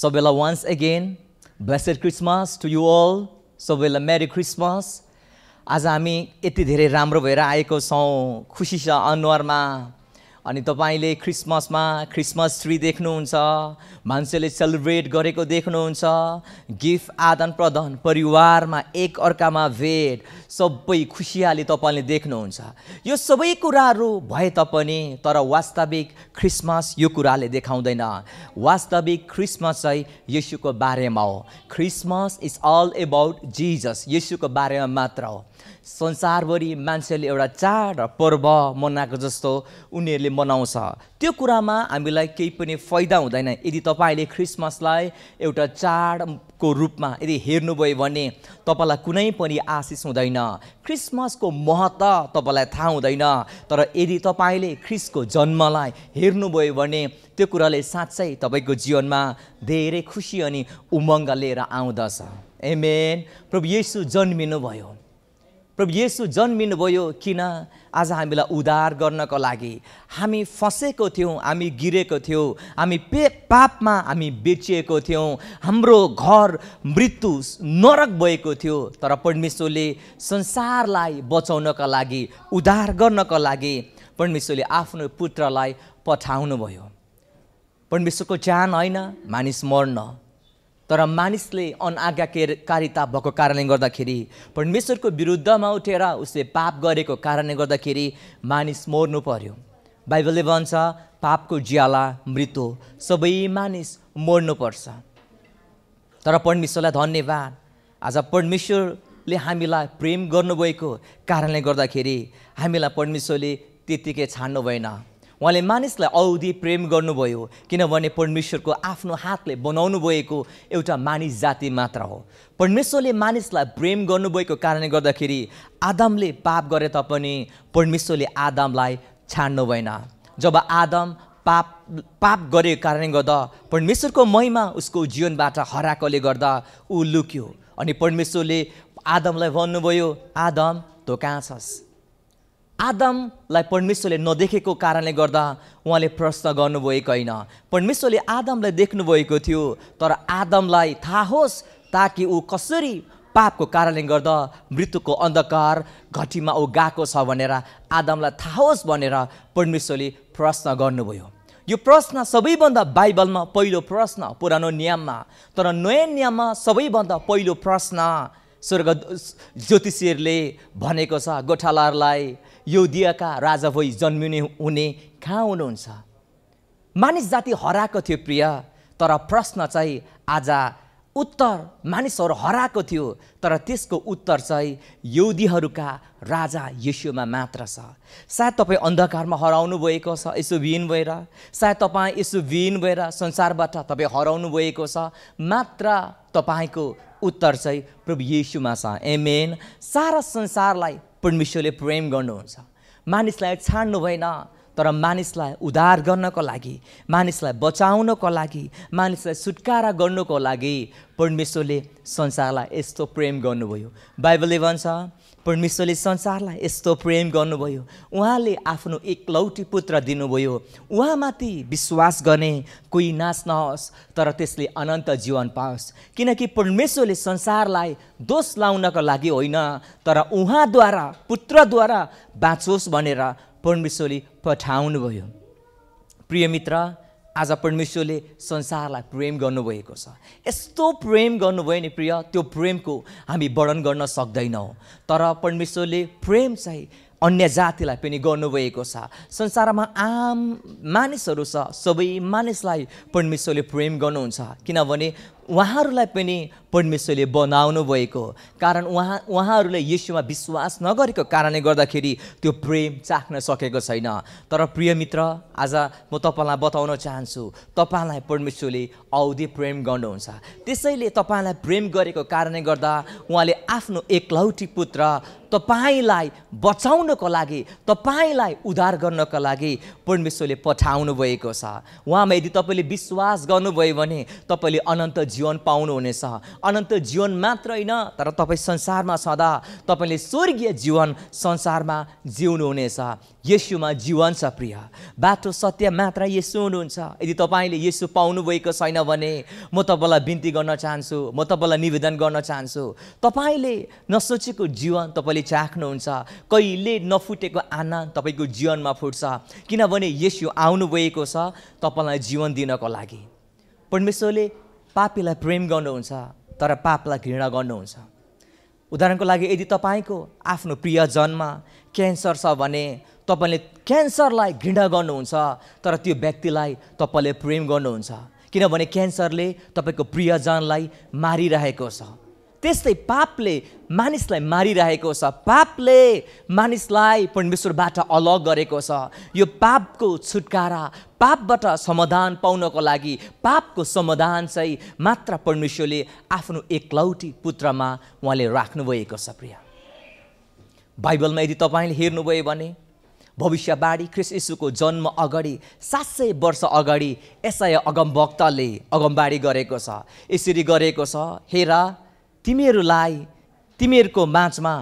सबैलाई once again blessed Christmas to you all सबैलाई merry Christmas आज हामी यति धेरै राम्रो भएर आएको छौँ खुसी छ अनुहारमा अनि तपाईँले क्रिसमसमा क्रिसमस ट्री देख्नुहुन्छ मान्छेले सेलिब्रेट गरेको देख्नुहुन्छ गिफ्ट आदान प्रदान परिवारमा एक अर्कामा भेट सबै खुसियाली तपाईँले देख्नुहुन्छ यो सबै कुराहरू भए तापनि तर वास्तविक क्रिसमस यो कुराले देखाउँदैन वास्तविक क्रिसमस चाहिँ यसुको बारेमा हो Christmas is all about Jesus यसुको बारेमा मात्र हो संसारभरि मान्छेहरूले एउटा चाड र पर्व मनाएको जस्तो उनीहरूले मनाउँछ त्यो कुरामा हामीलाई केही पनि फाइदा हुँदैन यदि तपाईँले क्रिसमसलाई एउटा चाडको रूपमा यदि हेर्नुभयो भने तपाईँलाई कुनै पनि आशिष हुँदैन क्रिसमसको महत्त्व तपाईँलाई थाहा हुँदैन तर यदि तपाईँले क्रिसको जन्मलाई हेर्नुभयो भने त्यो कुराले साँच्चै तपाईँको जीवनमा धेरै खुसी अनि उमङ्ग लिएर आउँदछ एमेन प्रभु येसु जन्मिनुभयो प्रभु येसु जन्मिनुभयो किन आज हामीलाई उद्धार गर्नको लागि हामी फसेको थियौँ हामी गिरेको थियौँ हामी पे पापमा हामी बेचिएको थियौँ हाम्रो घर मृत्यु नरक भएको थियो तर परमेश्वरले संसारलाई बचाउनका लागि उद्धार गर्नको लागि परमेश्वरले आफ्नो पुत्रलाई पठाउनुभयो परमेश्वरको ज्यान होइन मानिस मर्न तर मानिसले अनआज्ञाकारिता भएको कारणले गर्दाखेरि परमेश्वरको विरुद्धमा उठेर उसले पाप गरेको कारणले गर्दाखेरि मानिस मर्नु पर्यो बाइबलले भन्छ पापको ज्याला मृत्यु सबै मानिस मर्नुपर्छ तर परमेश्वरलाई धन्यवाद आज परमेश्वरले हामीलाई प्रेम गर्नुभएको कारणले गर्दाखेरि हामीलाई परमेश्वरले त्यत्तिकै छान्नु भएन उहाँले मानिसलाई औधी प्रेम गर्नुभयो किनभने परमेश्वरको आफ्नो हातले बनाउनु भएको एउटा मानिस जाति मात्र हो परमेश्वरले मानिसलाई प्रेम गर्नुभएको कारणले गर्दाखेरि आदमले पाप गरे तापनि परमेश्वरले आदमलाई छाड्नु भएन जब आदम पाप पाप गरे कारणले गर्दा परमेश्वरको महिमा उसको जीवनबाट हराएकोले गर्दा ऊ लुक्यो अनि परमेश्वरले आदमलाई भन्नुभयो आदम तँ कहाँ छस् आदमलाई परमेश्वरले नदेखेको कारणले गर्दा उहाँले प्रश्न गर्नुभएको होइन परमेश्वरले आदमलाई देख्नुभएको थियो तर आदमलाई थाहा होस् ताकि ऊ कसरी पापको कारणले गर्दा मृत्युको अन्धकार घटीमा ऊ गएको छ भनेर आदमलाई थाहा होस् भनेर परमेश्वरले प्रश्न गर्नुभयो यो प्रश्न सबैभन्दा बाइबलमा पहिलो प्रश्न पुरानो नियममा तर नयाँ नियममा सबैभन्दा पहिलो प्रश्न स्वर्ग ज्योतिषीहरूले भनेको छ गोठालाहरूलाई योदियाका राजा भई जन्मिने हुने कहाँ हुनुहुन्छ मानिस जाति हराएको थियो प्रिय तर प्रश्न चाहिँ आज उत्तर मानिसहरू हराएको थियो तर त्यसको उत्तर चाहिँ यौदीहरूका राजा यसुमा मात्र छ सायद तपाईँ अन्धकारमा हराउनु भएको छ यसो विहीन भएर सायद तपाईँ यसो विहीन भएर संसारबाट तपाईँ हराउनु भएको छ मात्र तपाईँको उत्तर चाहिँ प्रभु येसुमा छ एमेन सारा संसारलाई परमेश्वरले प्रेम गर्नुहुन्छ मानिसलाई छाड्नु भएन तर मानिसलाई उद्धार गर्नको लागि मानिसलाई बचाउनको लागि मानिसलाई छुटकारा गर्नुको लागि परमेश्वरले संसारलाई यस्तो प्रेम गर्नुभयो बाइबलले भन्छ परमेश्वरले संसारलाई यस्तो प्रेम गर्नुभयो उहाँले आफ्नो एकलौटी पुत्र दिनुभयो उहाँमाथि विश्वास गर्ने कोही नाच नहोस् तर त्यसले अनन्त जीवन पाओस् किनकि परमेश्वरले संसारलाई दोष लाउनको लागि होइन तर उहाँद्वारा पुत्रद्वारा बाँचोस् भनेर परमेश्वरले पठाउनुभयो प्रिय मित्र आज परमेश्वरले संसारलाई प्रेम गर्नुभएको छ यस्तो प्रेम गर्नुभयो नि प्रिय त्यो प्रेमको हामी वर्णन गर्न सक्दैनौँ तर परमेश्वरले प्रेम चाहिँ अन्य जातिलाई पनि गर्नुभएको छ संसारमा आम मानिसहरू छ सबै मानिसलाई परमेश्वरले प्रेम गर्नुहुन्छ किनभने उहाँहरूलाई पनि परमेश्वरले बनाउनु भएको कारण उहाँ उहाँहरूले यीशुमा विश्वास नगरेको कारणले गर्दाखेरि त्यो प्रेम चाख्न सकेको छैन तर प्रिय मित्र आज म तपाईँलाई बताउन चाहन्छु तपाईँलाई परमेश्वरले औधी प्रेम गर्नुहुन्छ त्यसैले तपाईँलाई प्रेम गरेको कारणले गर्दा उहाँले आफ्नो एकलौटी पुत्र तपाईँलाई बचाउनको लागि तपाईँलाई उद्धार गर्नको लागि परमेश्वरले पठाउनु भएको छ उहाँमा यदि तपाईँले विश्वास गर्नुभयो भने तपाईँले अनन्त जीवन पाउनुहुनेछ अनन्त जीवन मात्र होइन तर तपाईँ संसारमा सदा तपाईँले स्वर्गीय जीवन संसारमा जिउनुहुनेछ यसुमा जीवन छ प्रिय बाटो सत्य मात्र यसो हुनुहुन्छ यदि तपाईँले यसो पाउनुभएको छैन भने म तपाईँलाई बिन्ती गर्न चाहन्छु म तपाईँलाई निवेदन गर्न चाहन्छु तपाईँले नसोचेको जीवन तपाईँले चाख्नुहुन्छ कहिले नफुटेको आनन्द तपाईँको जीवनमा फुट्छ किनभने यसो आउनुभएको छ तपाईँलाई जीवन दिनको लागि परमेश्वरले पापीलाई प्रेम गर्नुहुन्छ तर पापलाई घृणा गर्नुहुन्छ उदाहरणको लागि यदि तपाईँको आफ्नो प्रियजनमा क्यान्सर छ भने तपाईँले क्यान्सरलाई घृणा गर्नुहुन्छ तर त्यो व्यक्तिलाई तपाईँले प्रेम गर्नुहुन्छ किनभने क्यान्सरले तपाईँको प्रियजनलाई मारिरहेको छ त्यस्तै पापले मानिसलाई मारिरहेको छ पापले मानिसलाई परमेश्वरबाट अलग गरेको छ यो पापको छुटकारा पापबाट समाधान पाउनको लागि पापको समाधान चाहिँ मात्र परमेश्वरले आफ्नो एकलौटी पुत्रमा उहाँले राख्नुभएको छ प्रिय बाइबलमा यदि तपाईँले हेर्नुभयो भने भविष्यवाणी ख्रिस यीशुको जन्म अगाडि सात सय वर्ष अगाडि यसै अगमभक्तले अगमबाडी गरेको छ यसरी गरेको छ हेरा तिमीहरूलाई तिमीहरूको माझमा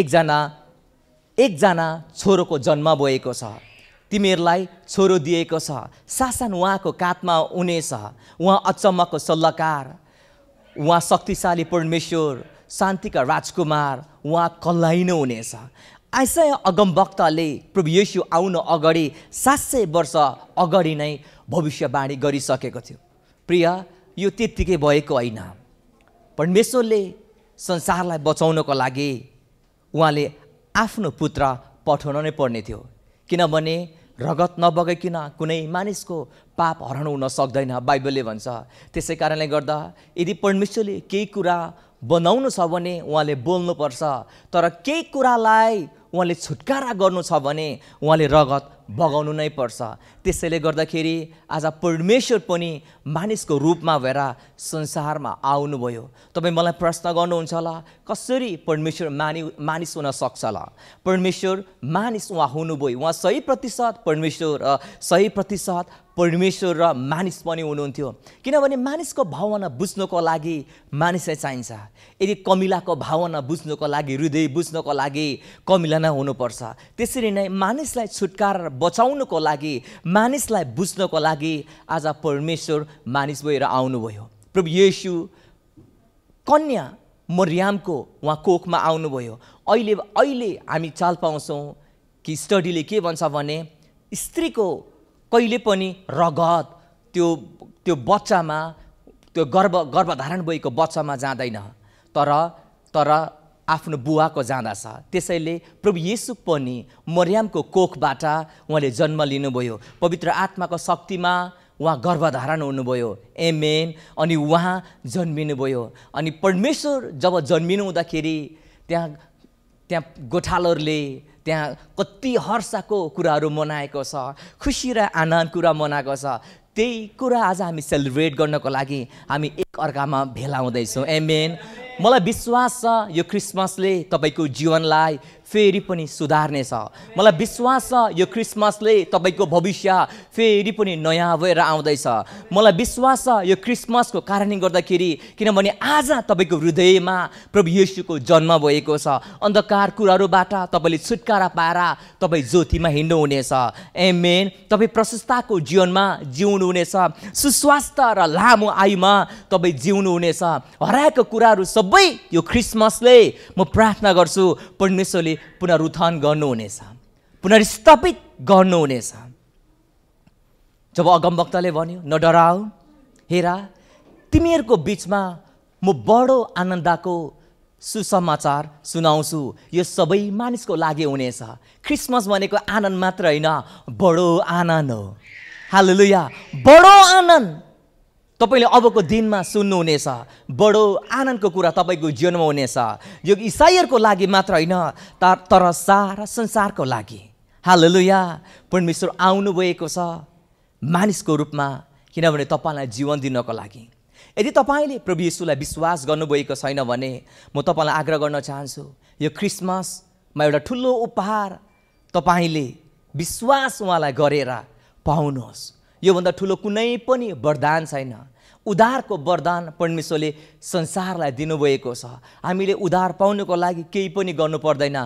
एकजना एकजना छोरोको जन्म भएको छ तिमीहरूलाई छोरो दिएको छ शासन उहाँको कातमा हुनेछ उहाँ अचम्मको सल्लाहकार उहाँ शक्तिशाली परमेश्वर शान्तिका राजकुमार उहाँ कल्लाइनु हुनेछ आइसय अगमभक्तले प्रभु यसु आउनु अगाडि सात सय वर्ष अगाडि नै भविष्यवाणी गरिसकेको थियो प्रिय यो त्यत्तिकै भएको होइन परमेश्वरले संसारलाई बचाउनको लागि उहाँले आफ्नो पुत्र पठाउन नै पर्ने थियो किनभने रगत नबगाइकन कुनै मानिसको पाप हराउनु हुन सक्दैन बाइबलले भन्छ त्यसै कारणले गर्दा यदि परमेश्वरले केही कुरा बनाउनु छ भने उहाँले बोल्नुपर्छ तर केही कुरालाई उहाँले छुटकारा गर्नु छ भने उहाँले रगत बगाउनु नै पर्छ त्यसैले गर्दाखेरि आज परमेश्वर पनि मानिसको रूपमा भएर संसारमा आउनुभयो तपाईँ मलाई प्रश्न गर्नुहुन्छ होला कसरी परमेश्वर मानि मानिस हुन सक्छ होला परमेश्वर मानिस उहाँ हुनुभयो उहाँ सही प्रतिशत परमेश्वर र सही प्रतिशत परमेश्वर र मानिस पनि हुनुहुन्थ्यो किनभने मानिसको भावना बुझ्नको लागि मानिसै चाहिन्छ यदि कमिलाको भावना बुझ्नको लागि हृदय बुझ्नको लागि कमिला नै हुनुपर्छ त्यसरी नै मानिसलाई छुटकारा बचाउनको लागि मानिसलाई बुझ्नको लागि आज परमेश्वर मानिस भएर आउनुभयो प्रभु येसु कन्या मरियामको उहाँ कोखमा आउनुभयो अहिले अहिले हामी चाल पाउँछौँ कि स्टडीले के भन्छ भने स्त्रीको कहिले पनि रगत त्यो त्यो बच्चामा त्यो गर्भ गर्भधारण भएको बच्चामा जाँदैन तर तर आफ्नो बुवाको जाँदा त्यसैले प्रभु येसु पनि मरियमको कोखबाट उहाँले जन्म लिनुभयो पवित्र आत्माको शक्तिमा उहाँ गर्भधारण हुनुभयो एमएन अनि उहाँ जन्मिनुभयो अनि परमेश्वर जब जन्मिनु हुँदाखेरि त्यहाँ त्यहाँ गोठालोहरूले त्यहाँ कति हर्षको कुराहरू मनाएको छ खुसी र आनन्द कुरा मनाएको छ त्यही कुरा आज हामी सेलिब्रेट गर्नको लागि हामी एक अर्कामा भेला हुँदैछौँ एमएन मलाई विश्वास छ यो क्रिसमसले तपाईँको जीवनलाई फेरि पनि सुधार्नेछ मलाई विश्वास छ यो क्रिसमसले तपाईँको भविष्य फेरि पनि नयाँ भएर आउँदैछ मलाई विश्वास छ यो क्रिसमसको कारणले गर्दाखेरि किनभने आज तपाईँको हृदयमा प्रभु येसुको जन्म भएको छ अन्धकार कुराहरूबाट तपाईँले छुटकारा पाएर तपाईँ ज्योतिमा हिँड्नुहुनेछ एमेन तपाईँ प्रशस्ताको जीवनमा जिउनुहुनेछ सुस्वास्थ्य र लामो आयुमा तपाईँ जिउनुहुनेछ हराएको कुराहरू सबै यो क्रिसमसले म प्रार्थना गर्छु परमेश्वरले पुनरुत्थान गर्नुहुनेछ पुनर्स्थापित गर्नुहुनेछ जब अगमवक्तले भन्यो न हेरा तिमीहरूको बिचमा म बडो आनन्दको सुसमाचार सुनाउँछु यो सबै मानिसको लागि हुनेछ क्रिसमस भनेको आनन्द मात्र होइन बडो आनन्द हो हालेलुया बडो आनन्द तपाईँले अबको दिनमा सुन्नुहुनेछ बडो आनन्दको कुरा तपाईँको जीवनमा हुनेछ यो इसाईहरूको लागि मात्र होइन तर सारा संसारको लागि हालेलुया परमेश्वर आउनुभएको छ मानिसको रूपमा किनभने तपाईँलाई जीवन दिनको लागि यदि तपाईँले प्रभु यीशुलाई विश्वास गर्नुभएको छैन भने म तपाईँलाई आग्रह गर्न चाहन्छु यो क्रिसमसमा एउटा ठुलो उपहार तपाईँले विश्वास उहाँलाई गरेर पाउनुहोस् योभन्दा ठुलो कुनै पनि वरदान छैन उधारको वरदान परमेश्वरले संसारलाई दिनुभएको छ हामीले उधार पाउनुको लागि केही पनि गर्नु पर्दैन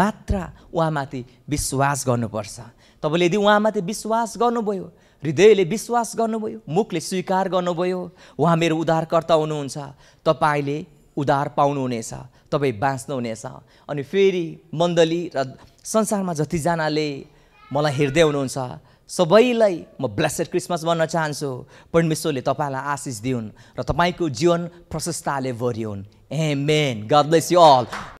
मात्र उहाँमाथि विश्वास गर्नुपर्छ तपाईँले यदि उहाँमाथि विश्वास गर्नुभयो हृदयले विश्वास गर्नुभयो मुखले स्वीकार गर्नुभयो उहाँ मेरो उधारकर्ता हुनुहुन्छ तपाईँले उधार पाउनुहुनेछ तपाईँ बाँच्नुहुनेछ अनि फेरि मण्डली र संसारमा जतिजनाले मलाई हेर्दै हुनुहुन्छ सबैलाई म ब्लेसेड क्रिसमस भन्न चाहन्छु परमेश्वरले तपाईँलाई आशिष दिउन् र तपाईँको जीवन प्रशस्तताले भरिउन् amen God bless you all